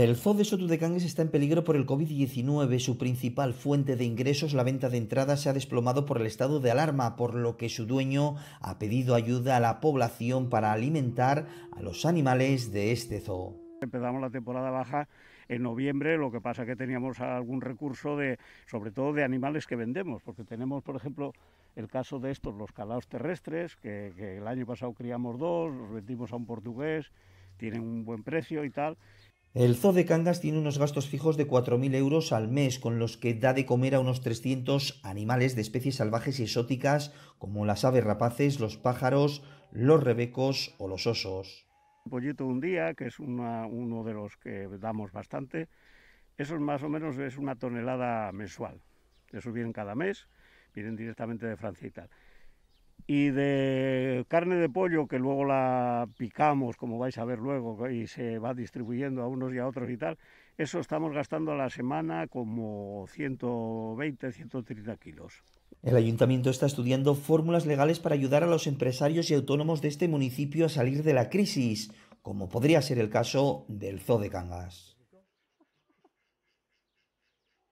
El zoo de Cangas está en peligro por el COVID-19. Su principal fuente de ingresos, la venta de entradas, se ha desplomado por el estado de alarma, por lo que su dueño ha pedido ayuda a la población para alimentar a los animales de este zoo. Empezamos la temporada baja en noviembre, lo que pasa es que teníamos algún recurso de, sobre todo de animales que vendemos, porque tenemos, por ejemplo, el caso de estos, los calaos terrestres, que el año pasado criamos dos, los vendimos a un portugués, tienen un buen precio y tal el Zoo de Cangas tiene unos gastos fijos de 4.000 euros al mes, con los que da de comer a unos 300 animales de especies salvajes y exóticas, como las aves rapaces, los pájaros, los rebecos o los osos. Un pollito un día, que es uno de los que damos bastante, eso más o menos es una tonelada mensual. Eso vienen cada mes, vienen directamente de Francia y tal y de carne de pollo que luego la picamos, como vais a ver luego, y se va distribuyendo a unos y a otros y tal, eso estamos gastando a la semana como 120, 130 kilos. El ayuntamiento está estudiando fórmulas legales para ayudar a los empresarios y autónomos de este municipio a salir de la crisis, como podría ser el caso del Zoo de Cangas.